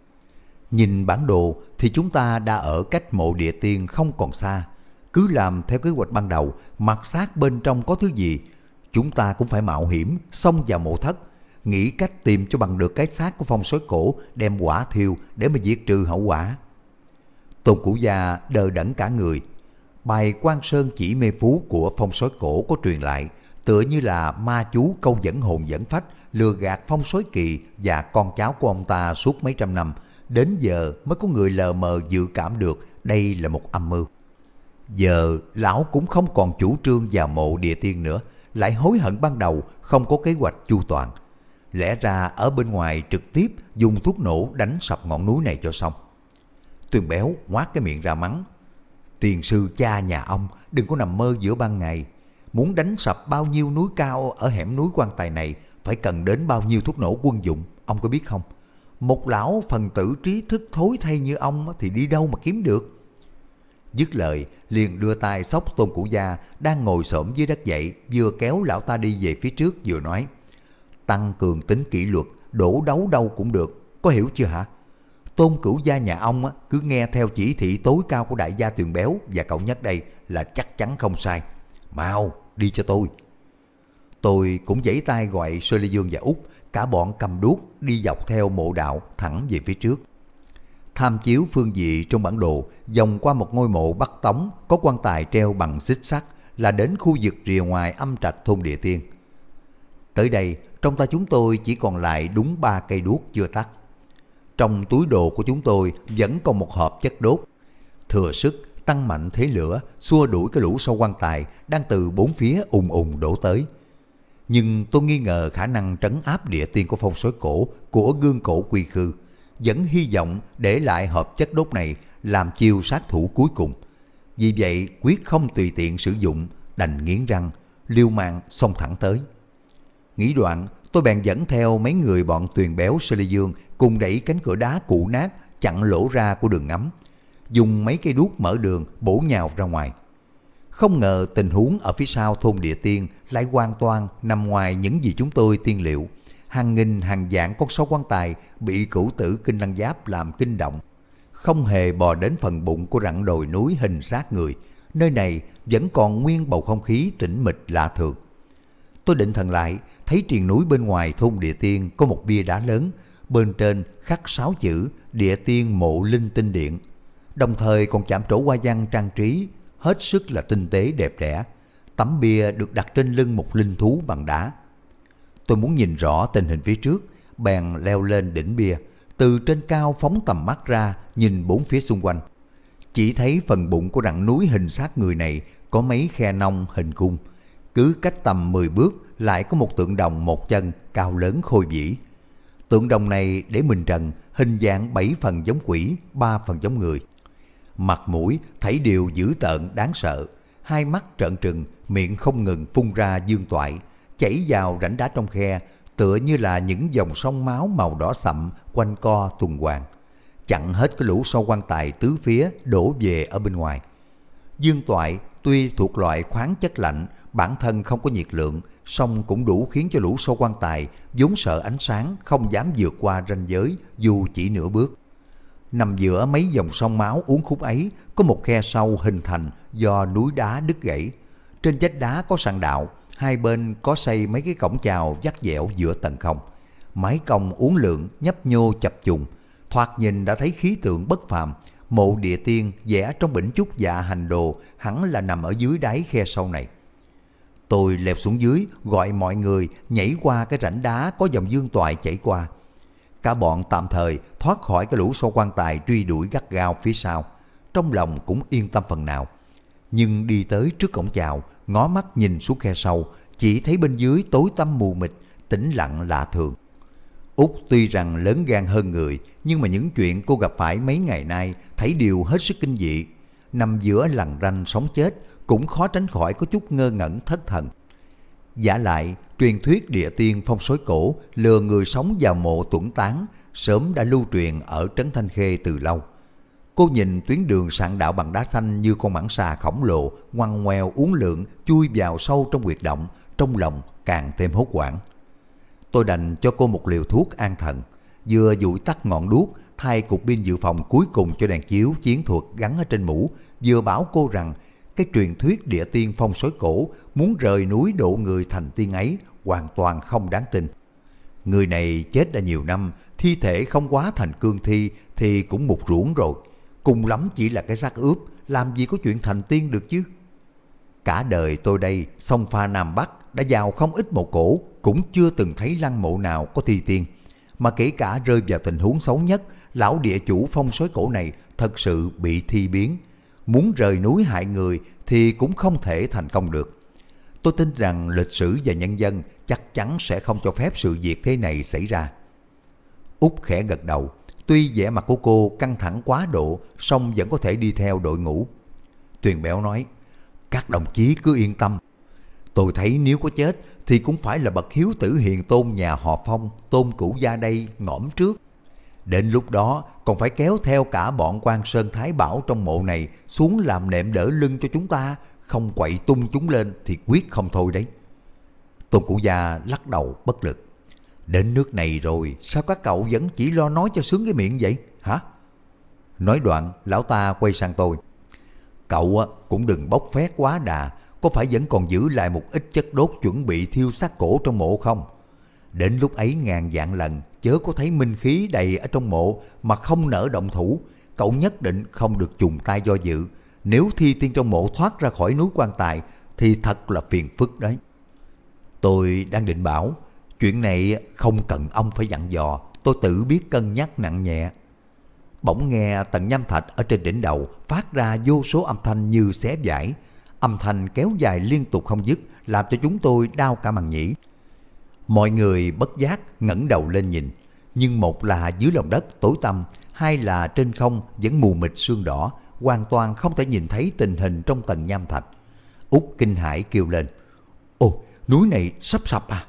Nhìn bản đồ thì chúng ta đã ở cách mộ địa tiên không còn xa. Cứ làm theo kế hoạch ban đầu, mặt sát bên trong có thứ gì, chúng ta cũng phải mạo hiểm xông vào mộ thất nghĩ cách tìm cho bằng được cái xác của phong sói cổ đem quả thiêu để mà diệt trừ hậu quả. Tôn Cửu Gia đờ đẫn cả người. Bài quan sơn chỉ mê phú của phong sói cổ có truyền lại tựa như là ma chú câu dẫn hồn dẫn phách lừa gạt phong sói kỳ và con cháu của ông ta suốt mấy trăm năm đến giờ mới có người lờ mờ dự cảm được đây là một âm mưu. Giờ lão cũng không còn chủ trương vào mộ địa tiên nữa, lại hối hận ban đầu không có kế hoạch chu toàn, lẽ ra ở bên ngoài trực tiếp dùng thuốc nổ đánh sập ngọn núi này cho xong. Tuyền béo ngoác cái miệng ra mắng. Tiền sư cha nhà ông đừng có nằm mơ giữa ban ngày. Muốn đánh sập bao nhiêu núi cao ở hẻm núi quan tài này phải cần đến bao nhiêu thuốc nổ quân dụng, ông có biết không? Một lão phần tử trí thức thối thay như ông thì đi đâu mà kiếm được? Dứt lời, liền đưa tay sóc tôn củ gia đang ngồi xổm dưới đất dậy, vừa kéo lão ta đi về phía trước vừa nói – Tăng cường tính kỷ luật, đổ đấu đâu cũng được, có hiểu chưa hả? Tôn cửu gia nhà ông cứ nghe theo chỉ thị tối cao của đại gia Tuyền Béo và cậu nhất đây là chắc chắn không sai. Mau, đi cho tôi. Tôi cũng giãy tay gọi Sơ Lê Dương và Út, cả bọn cầm đuốc đi dọc theo mộ đạo thẳng về phía trước. Tham chiếu phương vị trong bản đồ, dòng qua một ngôi mộ bắc tống có quan tài treo bằng xích sắt là đến khu vực rìa ngoài âm trạch thôn địa tiên. Tới đây, trong ta chúng tôi chỉ còn lại đúng ba cây đuốc chưa tắt. Trong túi đồ của chúng tôi vẫn còn một hộp chất đốt. Thừa sức, tăng mạnh thế lửa, xua đuổi cái lũ sâu quan tài đang từ bốn phía ùng ùng đổ tới. Nhưng tôi nghi ngờ khả năng trấn áp địa tiên của phong sói cổ của gương cổ quy khư, vẫn hy vọng để lại hộp chất đốt này làm chiêu sát thủ cuối cùng. Vì vậy quyết không tùy tiện sử dụng, đành nghiến răng, liêu mạng xông thẳng tới. Nghĩ đoạn, tôi bèn dẫn theo mấy người bọn tuyền béo Sơ Lê Dương cùng đẩy cánh cửa đá cũ nát chặn lỗ ra của đường ngắm. Dùng mấy cây đuốc mở đường bổ nhào ra ngoài. Không ngờ tình huống ở phía sau thôn địa tiên lại hoàn toàn nằm ngoài những gì chúng tôi tiên liệu. Hàng nghìn hàng dạng con sói quan tài bị cửu tử kinh lăng giáp làm kinh động. Không hề bò đến phần bụng của rặng đồi núi hình sát người. Nơi này vẫn còn nguyên bầu không khí tĩnh mịch lạ thường. Tôi định thần lại, thấy triền núi bên ngoài thôn địa tiên có một bia đá lớn, bên trên khắc sáu chữ địa tiên mộ linh tinh điện. Đồng thời còn chạm trổ hoa văn trang trí, hết sức là tinh tế đẹp đẽ. Tấm bia được đặt trên lưng một linh thú bằng đá. Tôi muốn nhìn rõ tình hình phía trước, bèn leo lên đỉnh bia, từ trên cao phóng tầm mắt ra nhìn bốn phía xung quanh. Chỉ thấy phần bụng của rặng núi hình xác người này có mấy khe nông hình cung, cứ cách tầm 10 bước lại có một tượng đồng một chân cao lớn khôi vĩ. Tượng đồng này để mình trần, hình dạng 7 phần giống quỷ, 3 phần giống người. Mặt mũi thấy điều dữ tợn đáng sợ, hai mắt trợn trừng, miệng không ngừng phun ra dương toại, chảy vào rãnh đá trong khe, tựa như là những dòng sông máu màu đỏ sậm quanh co tuần hoàn chặn hết cái lũ sâu quan tài tứ phía đổ về ở bên ngoài. Dương Toại tuy thuộc loại khoáng chất lạnh bản thân không có nhiệt lượng, song cũng đủ khiến cho lũ sâu quan tài vốn sợ ánh sáng không dám vượt qua ranh giới dù chỉ nửa bước. Nằm giữa mấy dòng sông máu uống khúc ấy có một khe sâu hình thành do núi đá đứt gãy. Trên vách đá có sàn đạo, hai bên có xây mấy cái cổng chào dắt dẻo giữa tầng không. Mái cong uống lượng nhấp nhô chập trùng, thoạt nhìn đã thấy khí tượng bất phàm, mộ địa tiên vẽ trong bỉnh chút dạ hành đồ hẳn là nằm ở dưới đáy khe sâu này. Tôi leo xuống dưới gọi mọi người nhảy qua cái rãnh đá có dòng dương toại chảy qua. Cả bọn tạm thời thoát khỏi cái lũ sâu quan tài truy đuổi gắt gao phía sau. Trong lòng cũng yên tâm phần nào. Nhưng đi tới trước cổng chào, ngó mắt nhìn xuống khe sâu, chỉ thấy bên dưới tối tăm mù mịt, tĩnh lặng lạ thường. Úc tuy rằng lớn gan hơn người, nhưng mà những chuyện cô gặp phải mấy ngày nay thấy điều hết sức kinh dị. Nằm giữa lằn ranh sống chết, cũng khó tránh khỏi có chút ngơ ngẩn thất thần. Giả lại, truyền thuyết địa tiên phong sói cổ lừa người sống vào mộ tuẩn tán sớm đã lưu truyền ở Trấn Thanh Khê từ lâu. Cô nhìn tuyến đường sạn đạo bằng đá xanh như con mãng xà khổng lồ, ngoằn ngoèo uốn lượn, chui vào sâu trong huyệt động, trong lòng càng thêm hốt hoảng. Tôi đành cho cô một liều thuốc an thần, vừa dụi tắt ngọn đuốc, thay cục pin dự phòng cuối cùng cho đèn chiếu chiến thuật gắn ở trên mũ, vừa bảo cô rằng cái truyền thuyết địa tiên phong sói cổ muốn rời núi độ người thành tiên ấy hoàn toàn không đáng tin. Người này chết đã nhiều năm, thi thể không quá thành cương thi thì cũng mục ruỗng rồi. Cùng lắm chỉ là cái rác ướp, làm gì có chuyện thành tiên được chứ. Cả đời tôi đây, sông pha Nam Bắc đã vào không ít mộ cổ, cũng chưa từng thấy lăng mộ nào có thi tiên. Mà kể cả rơi vào tình huống xấu nhất, lão địa chủ phong sói cổ này thật sự bị thi biến, muốn rời núi hại người thì cũng không thể thành công được. Tôi tin rằng lịch sử và nhân dân chắc chắn sẽ không cho phép sự việc thế này xảy ra. Úc khẽ gật đầu, tuy vẻ mặt của cô căng thẳng quá độ, song vẫn có thể đi theo đội ngũ. Tuyền béo nói, các đồng chí cứ yên tâm. Tôi thấy nếu có chết thì cũng phải là bậc hiếu tử hiền tôn nhà họ phong, tôn cửu gia đây ngõm trước. Đến lúc đó còn phải kéo theo cả bọn quan Sơn Thái Bảo trong mộ này xuống làm nệm đỡ lưng cho chúng ta, không quậy tung chúng lên thì quyết không thôi đấy. Tôn Cụ Gia lắc đầu bất lực. Đến nước này rồi, sao các cậu vẫn chỉ lo nói cho sướng cái miệng vậy, hả? Nói đoạn, lão ta quay sang tôi. Cậu cũng đừng bốc phét quá đà, có phải vẫn còn giữ lại một ít chất đốt chuẩn bị thiêu xác cổ trong mộ không? Đến lúc ấy ngàn vạn lần, chớ có thấy minh khí đầy ở trong mộ mà không nở động thủ, cậu nhất định không được dùng tay do dự. Nếu thi tiên trong mộ thoát ra khỏi núi quan tài thì thật là phiền phức đấy. Tôi đang định bảo, chuyện này không cần ông phải dặn dò, tôi tự biết cân nhắc nặng nhẹ. Bỗng nghe tầng nhâm thạch ở trên đỉnh đầu phát ra vô số âm thanh như xé giải. Âm thanh kéo dài liên tục không dứt làm cho chúng tôi đau cả màng nhĩ. Mọi người bất giác ngẩng đầu lên nhìn, nhưng một là dưới lòng đất tối tăm, hai là trên không vẫn mù mịt sương đỏ, hoàn toàn không thể nhìn thấy tình hình trong tầng nham thạch. Út kinh hãi kêu lên, Ồ, núi này sắp sập à?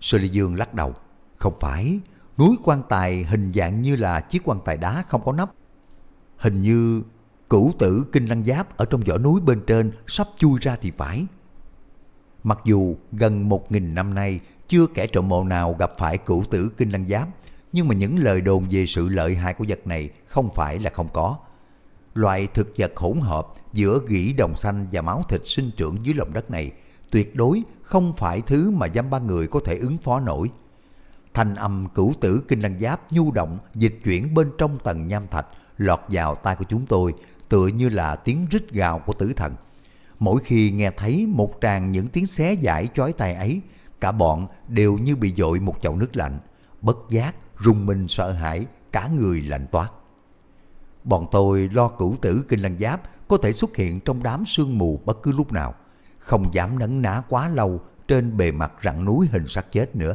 Sơ Ly Dương lắc đầu, không phải, núi quan tài hình dạng như là chiếc quan tài đá không có nắp. Hình như cửu tử kinh lăng giáp ở trong vỏ núi bên trên sắp chui ra thì phải. Mặc dù gần một nghìn năm nay chưa kẻ trộm mộ nào gặp phải cửu tử kinh lăng giáp, nhưng mà những lời đồn về sự lợi hại của vật này không phải là không có. Loại thực vật hỗn hợp giữa gỉ đồng xanh và máu thịt sinh trưởng dưới lòng đất này tuyệt đối không phải thứ mà giam ba người có thể ứng phó nổi. Thanh âm cửu tử kinh lăng giáp nhu động dịch chuyển bên trong tầng nham thạch lọt vào tai của chúng tôi tựa như là tiếng rít gào của tử thần. Mỗi khi nghe thấy một tràng những tiếng xé giải chói tai ấy Cả bọn đều như bị dội một chậu nước lạnh, bất giác, rung mình sợ hãi, cả người lạnh toát. Bọn tôi lo cửu tử kinh lăng giáp có thể xuất hiện trong đám sương mù bất cứ lúc nào, không dám nấn ná quá lâu trên bề mặt rặng núi hình sắc chết nữa.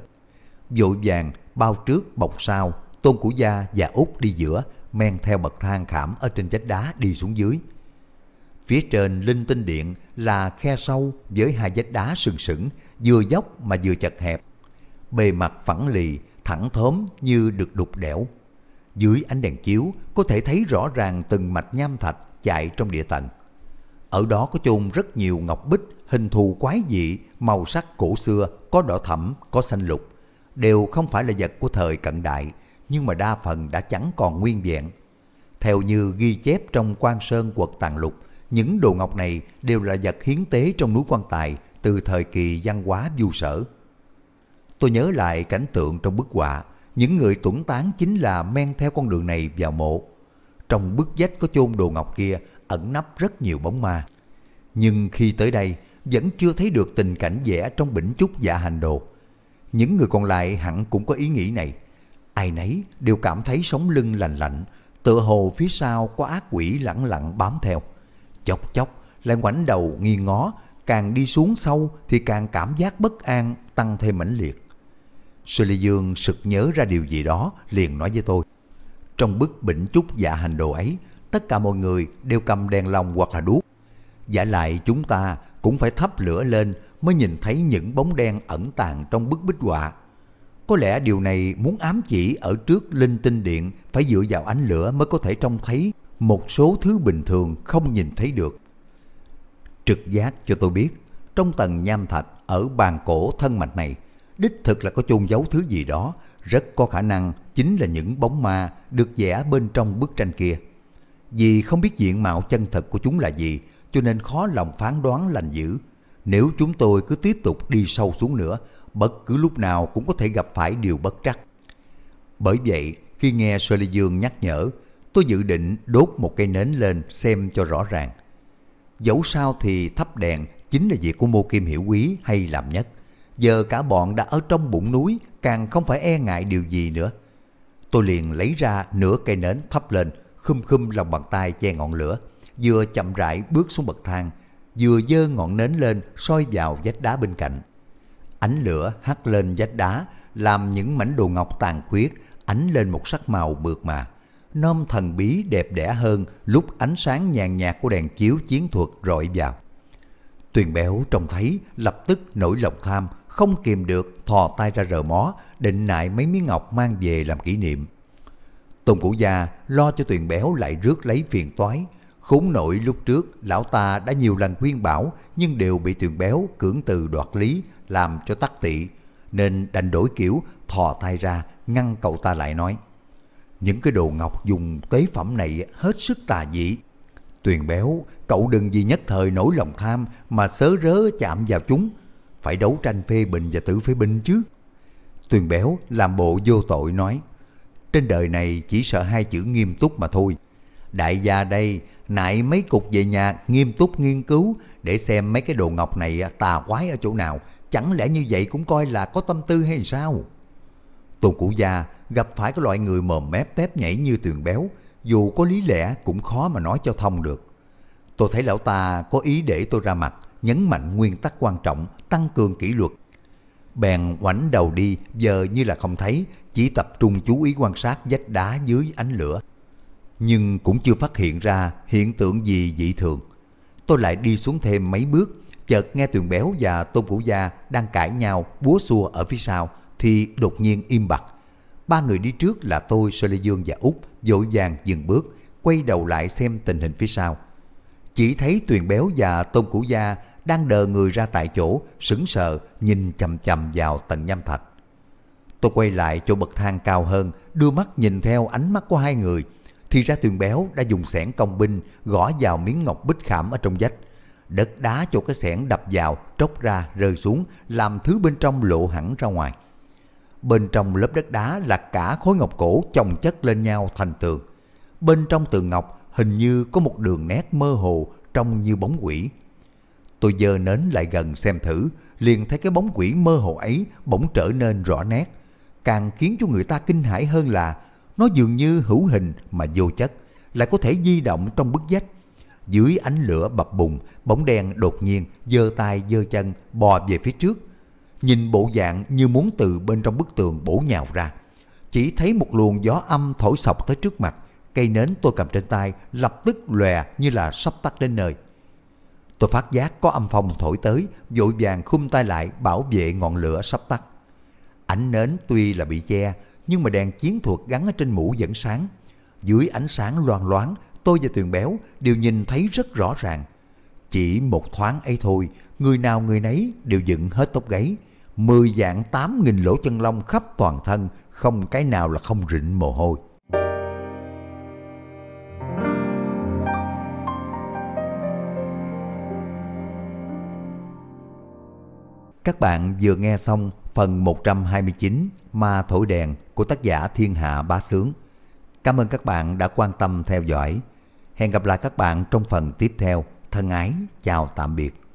Vội vàng, bao trước, bọc sau, tôn của gia và út đi giữa, men theo bậc thang khảm ở trên vách đá đi xuống dưới, Phía trên linh tinh điện là khe sâu với hai vách đá sừng sững, vừa dốc mà vừa chật hẹp. Bề mặt phẳng lì, thẳng thớm như được đục đẽo. Dưới ánh đèn chiếu có thể thấy rõ ràng từng mạch nham thạch chạy trong địa tầng. Ở đó có chôn rất nhiều ngọc bích, hình thù quái dị, màu sắc cổ xưa, có đỏ thẫm, có xanh lục. Đều không phải là vật của thời cận đại, nhưng mà đa phần đã chẳng còn nguyên vẹn. Theo như ghi chép trong quan sơn quật tàng lục, những đồ ngọc này đều là vật hiến tế trong núi quan tài từ thời kỳ văn hóa du sở. Tôi nhớ lại cảnh tượng trong bức họa, những người tuẩn tán chính là men theo con đường này vào mộ. Trong bức vách có chôn đồ ngọc kia ẩn nấp rất nhiều bóng ma. Nhưng khi tới đây, vẫn chưa thấy được tình cảnh vẽ trong bỉnh chúc dạ hành đồ. Những người còn lại hẳn cũng có ý nghĩ này. Ai nấy đều cảm thấy sống lưng lành lạnh, tựa hồ phía sau có ác quỷ lẳng lặng bám theo chốc chốc lại ngoảnh đầu nghiêng ngó, càng đi xuống sâu thì càng cảm giác bất an tăng thêm mãnh liệt. Sư Lê Dương sực nhớ ra điều gì đó, liền nói với tôi. Trong bức bỉnh chúc dạ hành đồ ấy, tất cả mọi người đều cầm đèn lồng hoặc là đuốc. Giả lại chúng ta cũng phải thắp lửa lên mới nhìn thấy những bóng đen ẩn tàng trong bức bích họa. Có lẽ điều này muốn ám chỉ ở trước linh tinh điện phải dựa vào ánh lửa mới có thể trông thấy một số thứ bình thường không nhìn thấy được. Trực giác cho tôi biết, trong tầng nham thạch ở bàn cổ thân mạch này, đích thực là có chôn giấu thứ gì đó, rất có khả năng chính là những bóng ma được vẽ bên trong bức tranh kia. Vì không biết diện mạo chân thật của chúng là gì, cho nên khó lòng phán đoán lành dữ. Nếu chúng tôi cứ tiếp tục đi sâu xuống nữa, bất cứ lúc nào cũng có thể gặp phải điều bất trắc. Bởi vậy, khi nghe Sơ Lê Dương nhắc nhở, tôi dự định đốt một cây nến lên xem cho rõ ràng. Dẫu sao thì thắp đèn chính là việc của Mô Kim Hiểu Quý hay làm nhất. Giờ cả bọn đã ở trong bụng núi, càng không phải e ngại điều gì nữa. Tôi liền lấy ra nửa cây nến thắp lên, khum khum lòng bàn tay che ngọn lửa, vừa chậm rãi bước xuống bậc thang, vừa dơ ngọn nến lên soi vào vách đá bên cạnh. Ánh lửa hắt lên vách đá, làm những mảnh đồ ngọc tàn khuyết, ánh lên một sắc màu mượt mà nôm thần bí đẹp đẽ hơn lúc ánh sáng nhàn nhạt của đèn chiếu chiến thuật rọi vào. Tuyền béo trông thấy lập tức nổi lòng tham, không kìm được thò tay ra rờ mó, định nại mấy miếng ngọc mang về làm kỷ niệm. Tôn cũ Gia lo cho tuyền béo lại rước lấy phiền toái. Khốn nổi lúc trước, lão ta đã nhiều lần khuyên bảo nhưng đều bị tuyền béo cưỡng từ đoạt lý làm cho tắc tị, nên đành đổi kiểu thò tay ra ngăn cậu ta lại nói những cái đồ ngọc dùng tế phẩm này hết sức tà dị. Tuyền béo, cậu đừng vì nhất thời nổi lòng tham mà sớ rớ chạm vào chúng. Phải đấu tranh phê bình và tự phê bình chứ. Tuyền béo làm bộ vô tội nói, trên đời này chỉ sợ hai chữ nghiêm túc mà thôi. Đại gia đây nại mấy cục về nhà nghiêm túc nghiên cứu để xem mấy cái đồ ngọc này tà quái ở chỗ nào. Chẳng lẽ như vậy cũng coi là có tâm tư hay sao? Tôn Cửu Gia gặp phải cái loại người mồm mép tép nhảy như tường béo, dù có lý lẽ cũng khó mà nói cho thông được. Tôi thấy lão ta có ý để tôi ra mặt, nhấn mạnh nguyên tắc quan trọng, tăng cường kỷ luật. Bèn ngoảnh đầu đi, giờ như là không thấy, chỉ tập trung chú ý quan sát vách đá dưới ánh lửa. Nhưng cũng chưa phát hiện ra hiện tượng gì dị thường. Tôi lại đi xuống thêm mấy bước, chợt nghe Tường Béo và Tôn Cửu Gia đang cãi nhau, búa xua ở phía sau, thì đột nhiên im bặt. Ba người đi trước là tôi, Sơ Lê Dương và Út dội vàng dừng bước, quay đầu lại xem tình hình phía sau. Chỉ thấy Tuyền Béo và Tôn Cửu Gia đang đờ người ra tại chỗ, sững sờ nhìn chầm chầm vào tận nhâm thạch. Tôi quay lại chỗ bậc thang cao hơn, đưa mắt nhìn theo ánh mắt của hai người. Thì ra Tuyền Béo đã dùng sẻn công binh gõ vào miếng ngọc bích khảm ở trong vách. Đất đá chỗ cái sẻn đập vào, tróc ra, rơi xuống, làm thứ bên trong lộ hẳn ra ngoài. Bên trong lớp đất đá là cả khối ngọc cổ chồng chất lên nhau thành tường. Bên trong tường ngọc hình như có một đường nét mơ hồ trông như bóng quỷ. Tôi dơ nến lại gần xem thử, liền thấy cái bóng quỷ mơ hồ ấy bỗng trở nên rõ nét. Càng khiến cho người ta kinh hãi hơn là nó dường như hữu hình mà vô chất, lại có thể di động trong bức vách. Dưới ánh lửa bập bùng, bóng đen đột nhiên giơ tay giơ chân bò về phía trước, nhìn bộ dạng như muốn từ bên trong bức tường bổ nhào ra. Chỉ thấy một luồng gió âm thổi sọc tới trước mặt, cây nến tôi cầm trên tay lập tức lòe như là sắp tắt đến nơi. Tôi phát giác có âm phong thổi tới, vội vàng khum tay lại bảo vệ ngọn lửa sắp tắt. Ảnh nến tuy là bị che, nhưng mà đèn chiến thuật gắn ở trên mũ vẫn sáng. Dưới ánh sáng loang loáng, tôi và Tuyền Béo đều nhìn thấy rất rõ ràng. Chỉ một thoáng ấy thôi, người nào người nấy đều dựng hết tóc gáy, mười dạng tám nghìn lỗ chân lông khắp toàn thân, không cái nào là không rịn mồ hôi. Các bạn vừa nghe xong phần một trăm hai mươi chín Ma Thổi Đèn của tác giả Thiên Hạ Bá Sướng. Cảm ơn các bạn đã quan tâm theo dõi. Hẹn gặp lại các bạn trong phần tiếp theo. Thân ái, chào tạm biệt.